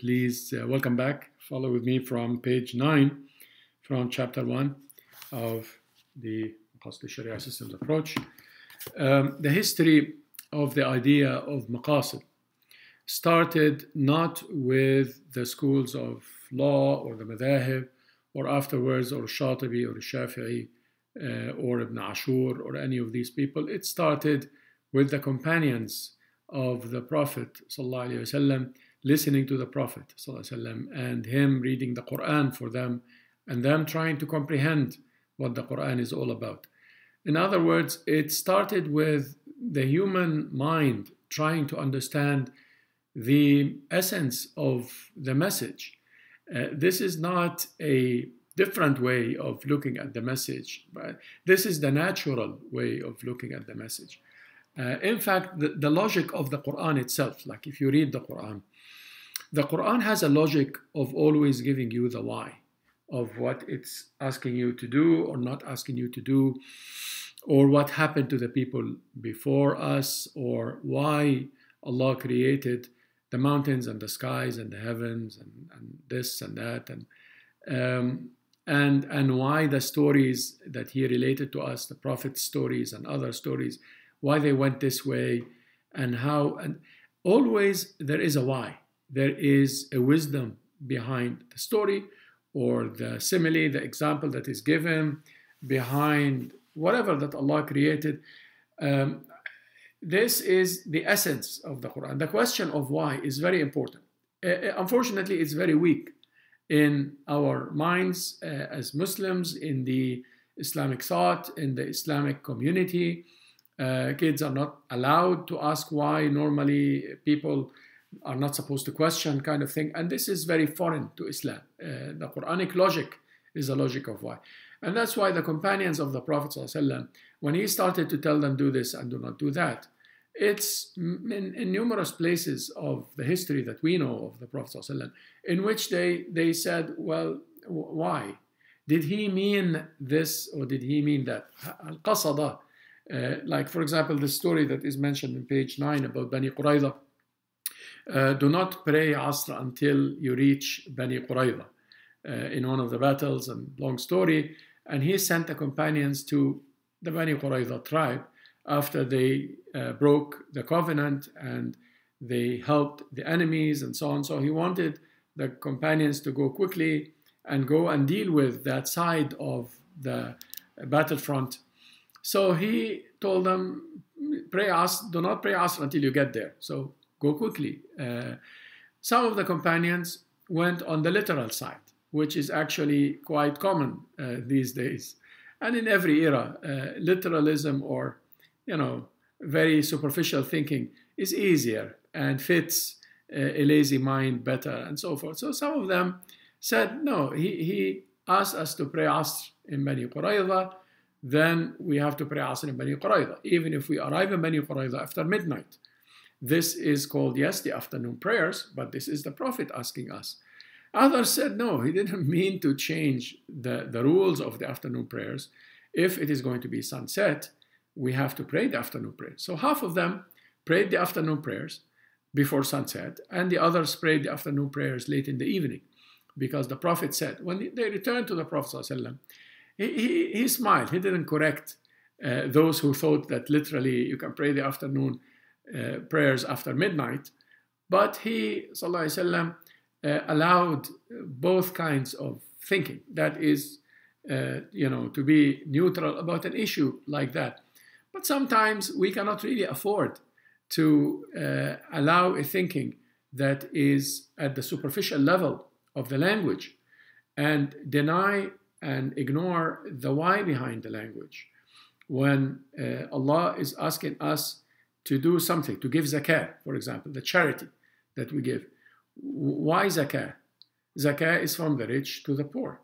Please uh, welcome back. Follow with me from page 9 from chapter 1 of the Maqasid Sharia systems approach. Um, the history of the idea of Maqasid started not with the schools of law or the madhhab, or afterwards or Shatibi or Shafi'i uh, or Ibn Ashur or any of these people. It started with the companions of the Prophet sallallahu alaihi wasallam listening to the Prophet and him reading the Quran for them and them trying to comprehend what the Quran is all about. In other words, it started with the human mind trying to understand the essence of the message. Uh, this is not a different way of looking at the message. but This is the natural way of looking at the message. Uh, in fact, the, the, logic of the Quran itself, like if you read the Quran, the Quran has a logic of always giving you the why of what it's asking you to do or not asking you to do, or what happened to the people before us, or why Allah created the mountains and the skies and the heavens and, and this and that and um, and and why the stories that he related to us, the prophet's stories and other stories, why they went this way, and how and always there is a why there is a wisdom behind the story or the simile, the example that is given, behind whatever that Allah created. Um, this is the essence of the Quran. The question of why is very important. Uh, uh unfortunately, it's very weak in our minds uh, as Muslims, in the Islamic thought, in the Islamic community. Uh, kids are not allowed to ask why. Normally, people are not supposed to question kind of thing. And this is very foreign to Islam. Uh, the Quranic logic is the logic of why. And that's why the companions of the Prophet when he started to tell them do this and do not do that, it's in, in numerous places of the history that we know of the Prophet in which they, they said, well, why? Did he mean this or did he mean that? Al-Qasada, uh, like for example, the story that is mentioned in page 9 about Bani Quraidah, uh, do not pray Asr until you reach Bani Qurayza. Uh, in one of the battles, and long story, and he sent the companions to the Bani Qurayza tribe after they uh, broke the covenant and they helped the enemies and so on. So he wanted the companions to go quickly and go and deal with that side of the battlefront. So he told them, pray us, do not pray us until you get there. So go quickly. Uh, some of the companions went on the literal side, which is actually quite common uh, these days. And in every era, uh, literalism or, you know, very superficial thinking is easier and fits uh, a lazy mind better and so forth. So some of them said, no, he, he asked us to pray Asr in Bani Qurayza. then we have to pray Asr in Bani Qurayza, even if we arrive in Bani Qurayza after midnight. This is called, yes, the afternoon prayers, but this is the Prophet asking us. Others said, no, he didn't mean to change the, the rules of the afternoon prayers. If it is going to be sunset, we have to pray the afternoon prayers. So half of them prayed the afternoon prayers before sunset, and the others prayed the afternoon prayers late in the evening, because the Prophet said, when they returned to the Prophet, he, he, he smiled. He didn't correct uh, those who thought that literally you can pray the afternoon uh, prayers after midnight. But he وسلم, uh, allowed both kinds of thinking. That is, uh, you know, to be neutral about an issue like that. But sometimes we cannot really afford to uh, allow a thinking that is at the superficial level of the language and deny and ignore the why behind the language. When uh, Allah is asking us to do something, to give zakah, for example, the charity that we give. Why zakah? Zakah is from the rich to the poor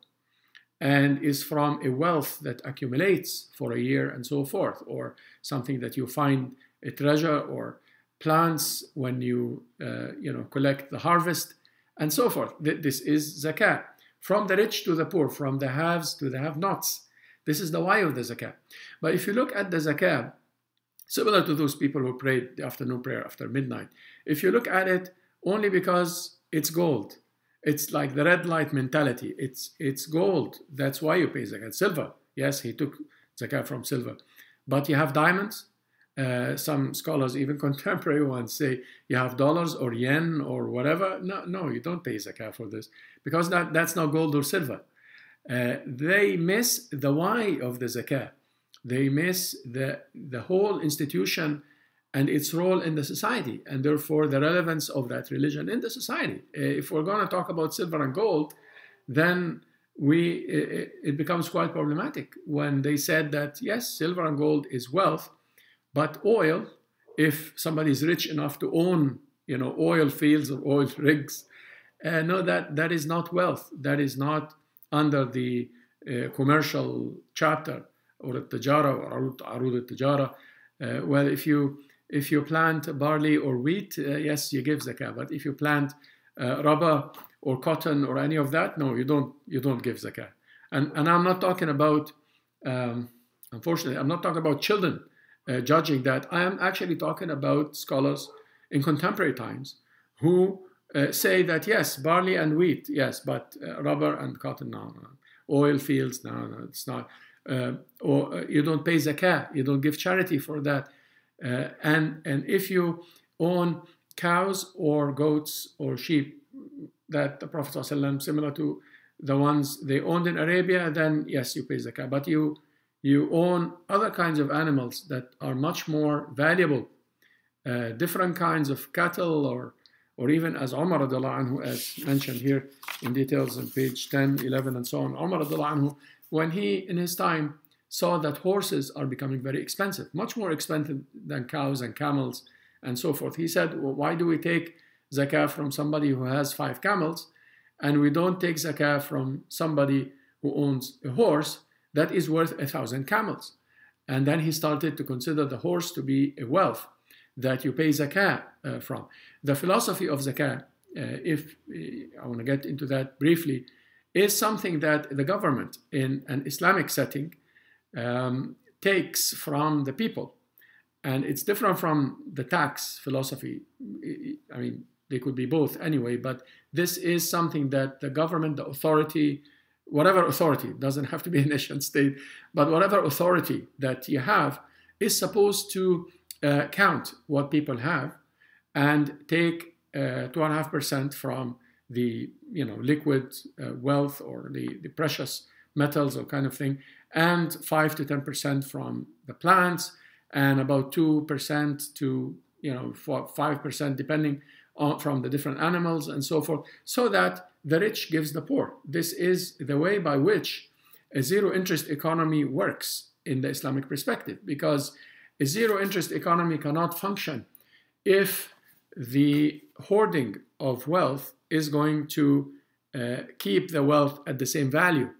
and is from a wealth that accumulates for a year and so forth, or something that you find a treasure or plants when you, uh, you know, collect the harvest and so forth. This is zakah. From the rich to the poor, from the haves to the have-nots. This is the why of the zakah. But if you look at the zakah similar to those people who prayed the afternoon prayer after midnight. If you look at it only because it's gold, it's like the red light mentality. It's it's gold. That's why you pay zakat. Silver, yes, he took zakat from silver, but you have diamonds. Uh, some scholars, even contemporary ones, say you have dollars or yen or whatever. No, no, you don't pay zakat for this because that, that's not gold or silver. Uh, they miss the why of the zakat. They miss the, the whole institution and its role in the society, and therefore the relevance of that religion in the society. Eh, if we're going to talk about silver and gold, then we it, eh, eh, it becomes quite problematic when they said that yes, silver and gold is wealth, but oil, if somebody is rich enough to own you know oil fields or oil rigs, uh, no, that that is not wealth. That is not under the uh, commercial chapter or التجارة or عروض, عروض uh, well if you if you plant barley or wheat uh, yes you give zakah but if you plant uh, rubber or cotton or any of that no you don't you don't give zakah and and I'm not talking about um, unfortunately I'm not talking about children uh, judging that I am actually talking about scholars in contemporary times who uh, say that yes, barley and wheat, yes, but uh, rubber and cotton, no, no. Oil fields, no, no, it's not uh, or uh, you don't pay zakah, you don't give charity for that. Uh, and, and if you own cows or goats or sheep, that the Prophet ﷺ, similar to the ones they owned in Arabia, then yes, you pay zakah. But you, you own other kinds of animals that are much more valuable, uh, different kinds of cattle or or even as Umar anhu, as mentioned here in details on page 10, 11, and so on. Umar anhu when he, in his time, saw that horses are becoming very expensive, much more expensive than cows and camels and so forth. He said, well, Why do we take zakah from somebody who has five camels and we don't take zakah from somebody who owns a horse that is worth a thousand camels? And then he started to consider the horse to be a wealth that you pay zakah uh, from. The philosophy of zakah, uh, if uh, I want to get into that briefly, is something that the government in an Islamic setting um, takes from the people. And it's different from the tax philosophy. I mean, they could be both anyway, but this is something that the government, the authority, whatever authority, doesn't have to be a nation state, but whatever authority that you have is supposed to uh, count what people have and take 2.5% uh, from the you know liquid uh, wealth or the, the precious metals or kind of thing, and five to ten percent from the plants, and about two percent to you know five percent depending on from the different animals and so forth, so that the rich gives the poor. This is the way by which a zero interest economy works in the Islamic perspective, because a zero interest economy cannot function if the hoarding of wealth is going to uh, keep the wealth at the same value.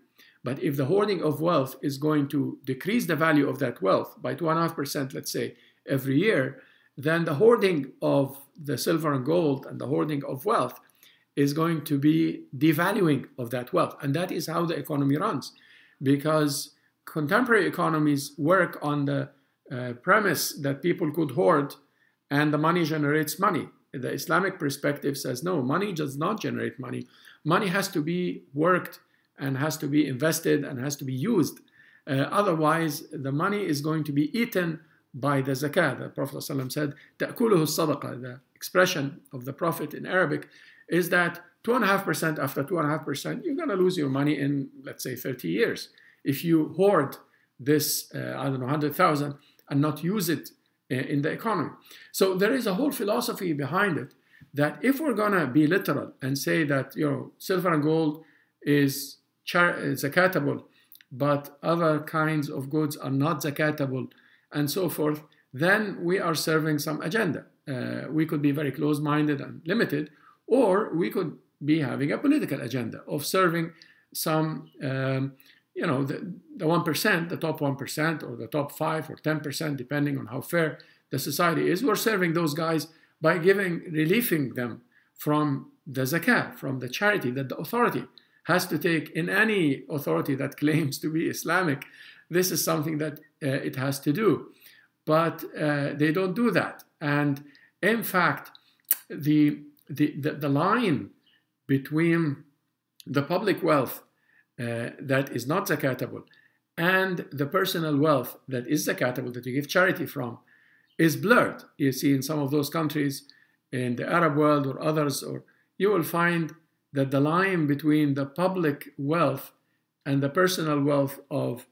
But if the hoarding of wealth is going to decrease the value of that wealth by 2.5%, let's say, every year, then the hoarding of the silver and gold and the hoarding of wealth is going to be devaluing of that wealth. And that is how the economy runs. Because contemporary economies work on the uh, premise that people could hoard and the money generates money the Islamic perspective says no, money does not generate money. Money has to be worked and has to be invested and has to be used. Uh, otherwise, the money is going to be eaten by the zakah. The Prophet ﷺ said, "Ta'kuluhu sadaqa." The expression of the Prophet in Arabic is that two and a half percent after two and a half percent, you're going to lose your money in let's say 30 years if you hoard this uh, I don't know 100,000 and not use it in the economy. So there is a whole philosophy behind it that if we're going to be literal and say that you know silver and gold is char- zakatable, but other kinds of goods are not zakatable, and so forth, then we are serving some agenda. Uh, we could be very close-minded and limited, or we could be having a political agenda of serving some um, you know, the, the 1%, the top 1% or the top 5 or 10%, depending on how fair the society is, we're serving those guys by giving, relieving them from the zakah, from the charity that the authority has to take in any authority that claims to be Islamic. This is something that uh, it has to do. But uh, they don't do that. And in fact, the, the, the, the line between the public wealth uh, that is not zakatable and the personal wealth that is zakatable that you give charity from is blurred. You see, in some of those countries in the Arab world or others, or you will find that the line between the public wealth and the personal wealth of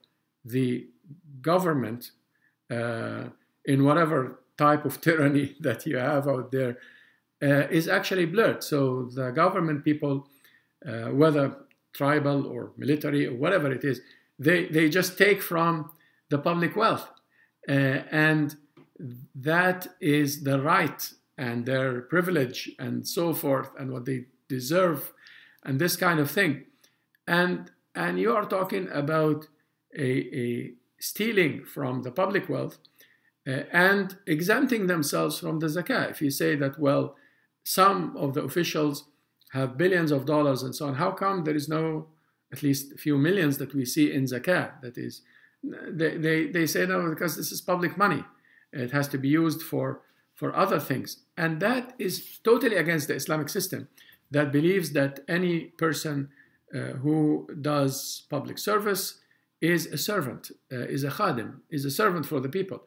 the government uh, in whatever type of tyranny that you have out there uh, is actually blurred. So the government people, uh, whether tribal or military or whatever it is, they, they just take from the public wealth. Uh, and that is the right and their privilege and so forth and what they deserve and this kind of thing. And, and you are talking about a, a stealing from the public wealth uh, and exempting themselves from the zakah. If you say that, well, some of the officials have billions of dollars and so on. How come there is no at least a few millions that we see in zakat? That is, they, they, they say no, because this is public money. It has to be used for, for other things. And that is totally against the Islamic system that believes that any person uh, who does public service is a servant, uh, is a khadim, is a servant for the people.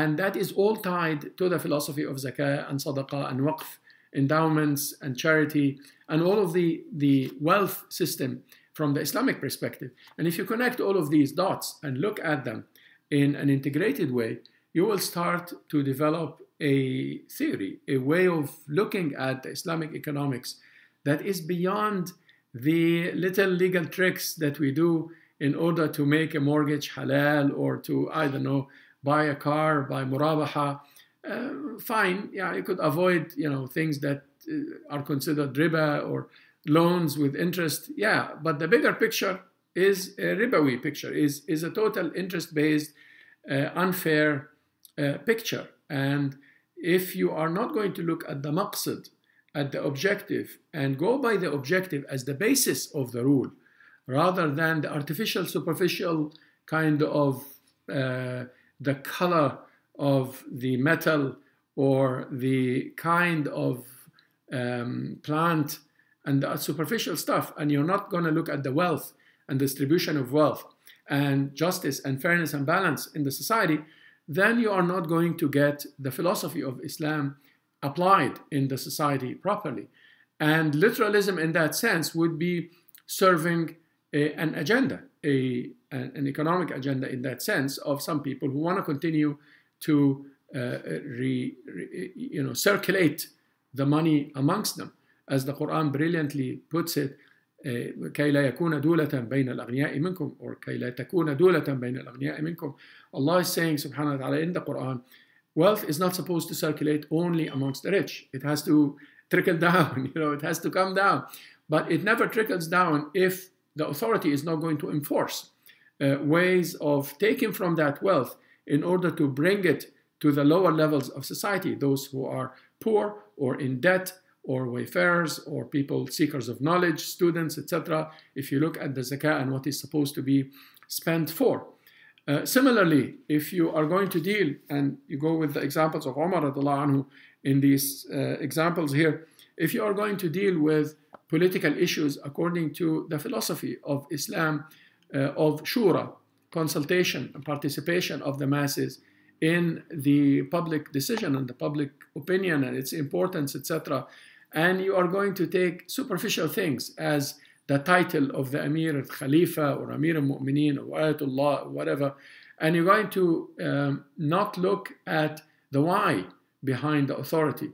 And that is all tied to the philosophy of zakah and sadaqah and waqf endowments and charity and all of the, the wealth system from the Islamic perspective. And if you connect all of these dots and look at them in an integrated way, you will start to develop a theory, a way of looking at Islamic economics that is beyond the little legal tricks that we do in order to make a mortgage halal or to, I don't know, buy a car by murabaha uh, fine, yeah, you could avoid you know things that uh, are considered riba or loans with interest, yeah. But the bigger picture is a uh, ribawi picture, is is a total interest-based, uh, unfair uh, picture. And if you are not going to look at the maqsid, at the objective, and go by the objective as the basis of the rule, rather than the artificial, superficial kind of uh, the color of the metal or the kind of um, plant and superficial stuff, and you're not going to look at the wealth and distribution of wealth and justice and fairness and balance in the society, then you are not going to get the philosophy of Islam applied in the society properly. And literalism, in that sense, would be serving a, an agenda, a, an economic agenda in that sense, of some people who want to continue to uh, re, re, you know, circulate the money amongst them. As the Quran brilliantly puts it, كي دولة بين الأغنياء منكم or كي دولة بين الأغنياء منكم Allah is saying subhanahu wa ta'ala in the Quran wealth is not supposed to circulate only amongst the rich it has to trickle down you know it has to come down but it never trickles down if the authority is not going to enforce uh, ways of taking from that wealth in order to bring it to the lower levels of society, those who are poor or in debt or wayfarers or people seekers of knowledge, students, etc. If you look at the zakah and what is supposed to be spent for. Uh, similarly, if you are going to deal, and you go with the examples of Umar anhu in these uh, examples here, if you are going to deal with political issues according to the philosophy of Islam, uh, of Shura, consultation and participation of the masses in the public decision and the public opinion and its importance, etc. And you are going to take superficial things as the title of the Amir al Khalifa or Amir al Mu'mineen or Ayatollah, or whatever. And you're going to um, not look at the why behind the authority.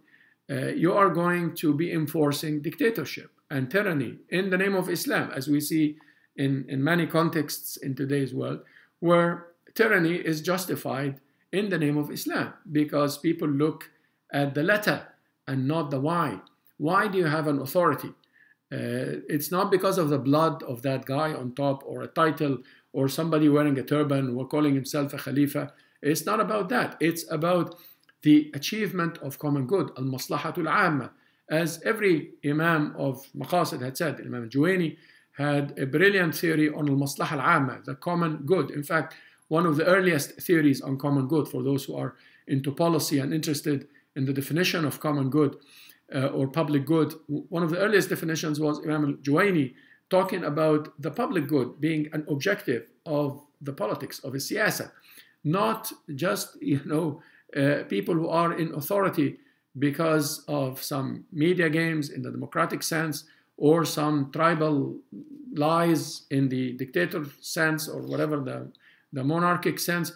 Uh, you are going to be enforcing dictatorship and tyranny in the name of Islam, as we see in, in many contexts in today's world where tyranny is justified in the name of Islam because people look at the letter and not the why. Why do you have an authority? Uh, it's not because of the blood of that guy on top or a title or somebody wearing a turban or calling himself a khalifa. It's not about that. It's about the achievement of common good, al maslahatul amma. As every imam of Maqasid had said, Imam Juwaini, had a brilliant theory on al-maslaha al-amma, the common good. In fact, one of the earliest theories on common good for those who are into policy and interested in the definition of common good uh, or public good. One of the earliest definitions was Imam al-Juwaini talking about the public good being an objective of the politics of a siyasa, not just you know uh, people who are in authority because of some media games in the democratic sense or some tribal lies in the dictator sense or whatever the, the monarchic sense,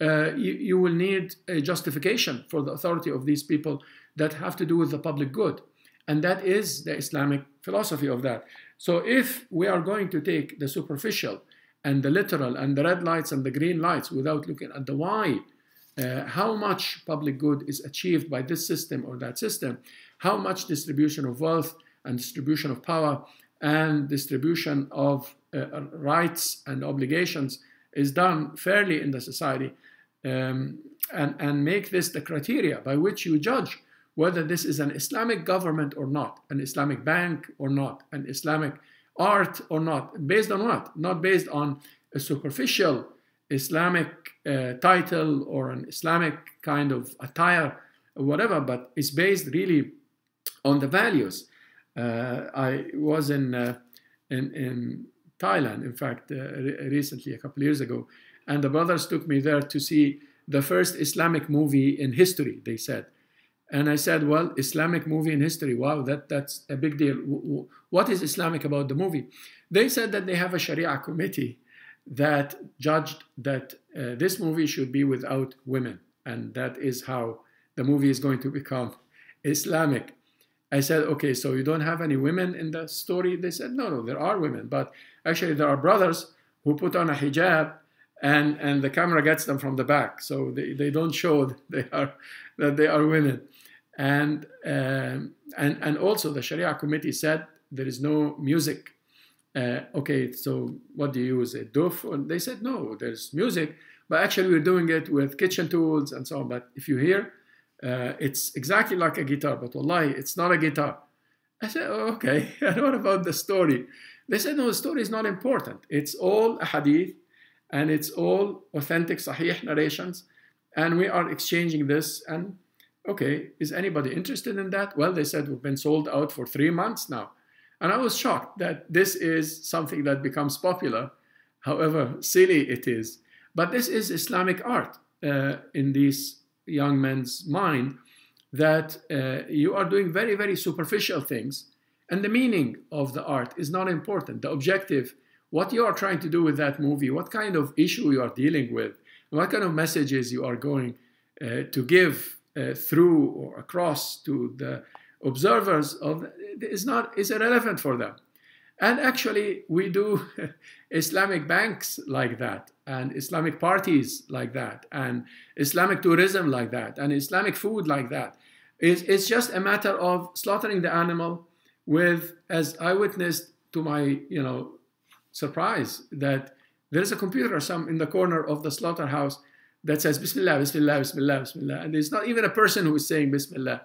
uh, you, you, will need a justification for the authority of these people that have to do with the public good. And that is the Islamic philosophy of that. So if we are going to take the superficial and the literal and the red lights and the green lights without looking at the why, uh, how much public good is achieved by this system or that system, how much distribution of wealth and distribution of power and distribution of uh, uh, rights and obligations is done fairly in the society um, and, and make this the criteria by which you judge whether this is an Islamic government or not, an Islamic bank or not, an Islamic art or not. Based on what? Not based on a superficial Islamic uh, title or an Islamic kind of attire or whatever, but it's based really on the values uh, I was in, uh, in, in Thailand, in fact, uh, re recently, a couple years ago, and the brothers took me there to see the first Islamic movie in history, they said. And I said, well, Islamic movie in history, wow, that, that's a big deal. What is Islamic about the movie? They said that they have a Sharia committee that judged that uh, this movie should be without women. And that is how the movie is going to become Islamic. I said, okay, so you don't have any women in the story? They said, no, no, there are women, but actually there are brothers who put on a hijab and, and the camera gets them from the back. So they, they don't show that they are, that they are women. And, um, and, and also the Sharia committee said there is no music. Uh, okay, so what do you use, a doof? And they said, no, there's music, but actually we're doing it with kitchen tools and so on. But if you hear, uh, it's exactly like a guitar, but wallahi, it's not a guitar. I said, oh, okay, and what about the story? They said, no, the story is not important. It's all a hadith, and it's all authentic sahih narrations, and we are exchanging this, and okay, is anybody interested in that? Well, they said, we've been sold out for three months now. And I was shocked that this is something that becomes popular, however silly it is. But this is Islamic art uh, in these young man's mind that uh, you are doing very, very superficial things, and the meaning of the art is not important. The objective, what you are trying to do with that movie, what kind of issue you are dealing with, what kind of messages you are going uh, to give uh, through or across to the observers of is not is irrelevant for them. And actually, we do Islamic banks like that, and Islamic parties like that, and Islamic tourism like that, and Islamic food like that. It's, it's just a matter of slaughtering the animal with, as I witnessed to my, you know, surprise, that there is a computer some in the corner of the slaughterhouse that says Bismillah, Bismillah, Bismillah, Bismillah, and there's not even a person who is saying Bismillah,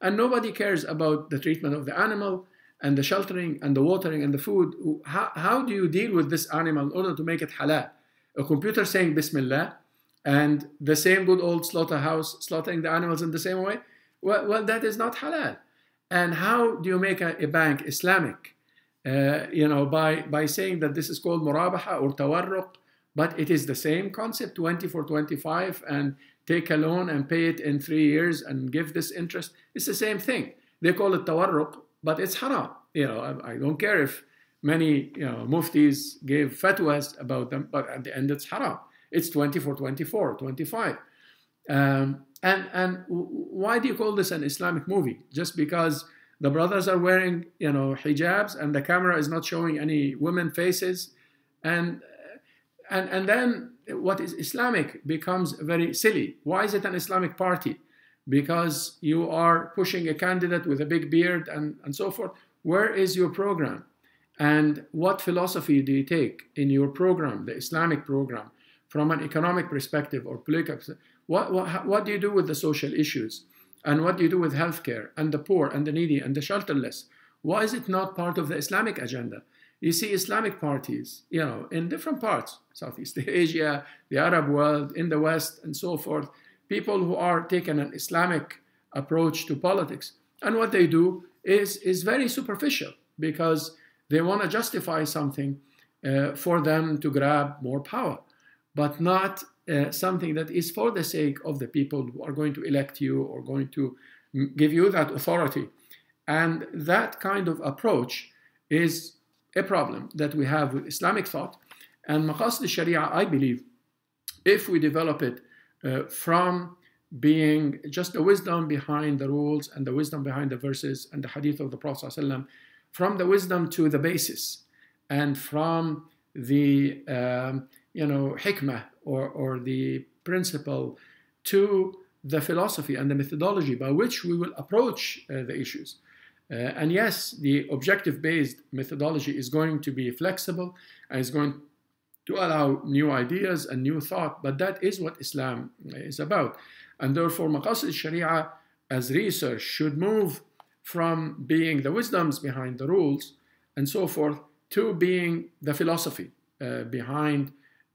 and nobody cares about the treatment of the animal and the sheltering and the watering and the food. How, how do you deal with this animal in order to make it halal? A computer saying Bismillah and the same good old slaughterhouse slaughtering the animals in the same way? Well, well that is not halal. And how do you make a, a bank Islamic? Uh, you know, by, by saying that this is called murabaha or tawarruq, but it is the same concept 20 for 25 and take a loan and pay it in three years and give this interest. It's the same thing. They call it tawarruq, but it's haram. You know, I, I don't care if many you know, muftis gave fatwas about them, but at the end it's haram. It's 24, 24, 25. Um, and, and why do you call this an Islamic movie? Just because the brothers are wearing you know, hijabs and the camera is not showing any women faces. And, and, and then what is Islamic becomes very silly. Why is it an Islamic party? because you are pushing a candidate with a big beard and, and so forth. Where is your program? And what philosophy do you take in your program, the Islamic program, from an economic perspective or political What, what, what do you do with the social issues? And what do you do with healthcare and the poor and the needy and the shelterless? Why is it not part of the Islamic agenda? You see Islamic parties, you know, in different parts, Southeast Asia, the Arab world, in the West, and so forth people who are taking an Islamic approach to politics. And what they do is, is very superficial because they want to justify something uh, for them to grab more power, but not uh, something that is for the sake of the people who are going to elect you or going to give you that authority. And that kind of approach is a problem that we have with Islamic thought. And Maqasid sharia I believe, if we develop it uh, from being just the wisdom behind the rules and the wisdom behind the verses and the hadith of the Prophet ﷺ, from the wisdom to the basis and from the um, you know hikmah or, or the principle to the philosophy and the methodology by which we will approach uh, the issues. Uh, and yes, the objective based methodology is going to be flexible and is going to allow new ideas and new thought. But that is what Islam is about. And therefore, Maqasid Sharia as research should move from being the wisdoms behind the rules and so forth to being the philosophy uh, behind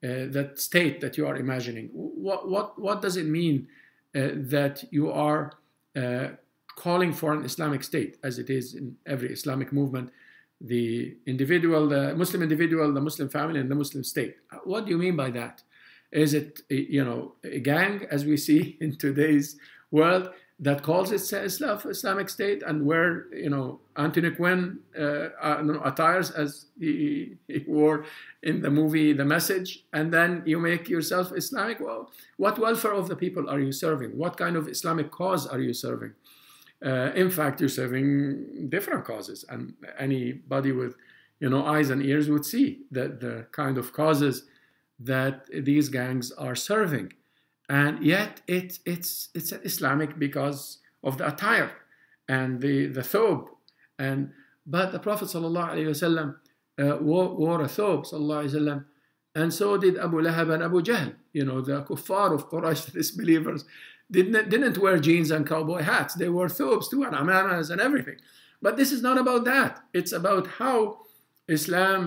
uh, that state that you are imagining. What, what, what does it mean uh, that you are uh, calling for an Islamic state, as it is in every Islamic movement? the individual, the Muslim individual, the Muslim family, and the Muslim state. What do you mean by that? Is it, you know, a gang, as we see in today's world, that calls itself Islamic State and wear, you know, Anthony Quinn uh, uh attires as he, he wore in the movie The Message, and then you make yourself Islamic? Well, what welfare of the people are you serving? What kind of Islamic cause are you serving? Uh, in fact, you're serving different causes, and anybody with you know eyes and ears would see that the kind of causes that these gangs are serving, and yet it, it's it's Islamic because of the attire and the the thob, and but the Prophet sallallahu uh, wore, wore a thob sallallahu and so did Abu Lahab and Abu Jahl, you know, the kuffar of Quraysh, the disbelievers didn't, didn't wear jeans and cowboy hats. They wore thobes too and amanas and everything. But this is not about that. It's about how Islam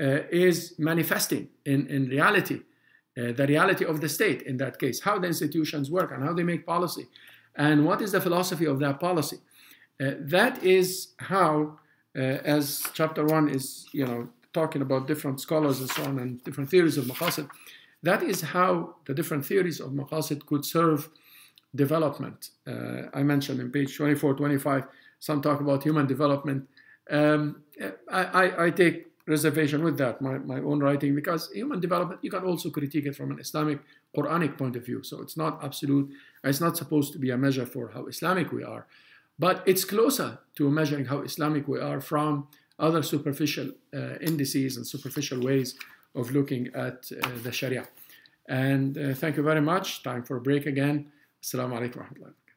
uh, is manifesting in, in reality, uh, the reality of the state in that case, how the institutions work and how they make policy, and what is the philosophy of that policy. Uh, that is how, uh, as chapter one is, you know, talking about different scholars and so on and different theories of maqasid, that is how the different theories of maqasid could serve development. Uh, I mentioned in page 24, 25, some talk about human development. Um, I, I, I, take reservation with that, my, my own writing, because human development, you can also critique it from an Islamic, Quranic point of view. So it's not absolute. It's not supposed to be a measure for how Islamic we are. But it's closer to measuring how Islamic we are from other superficial uh, indices and superficial ways of looking at uh, the Sharia. And uh, thank you very much. Time for a break again. السلام عليكم ورحمه الله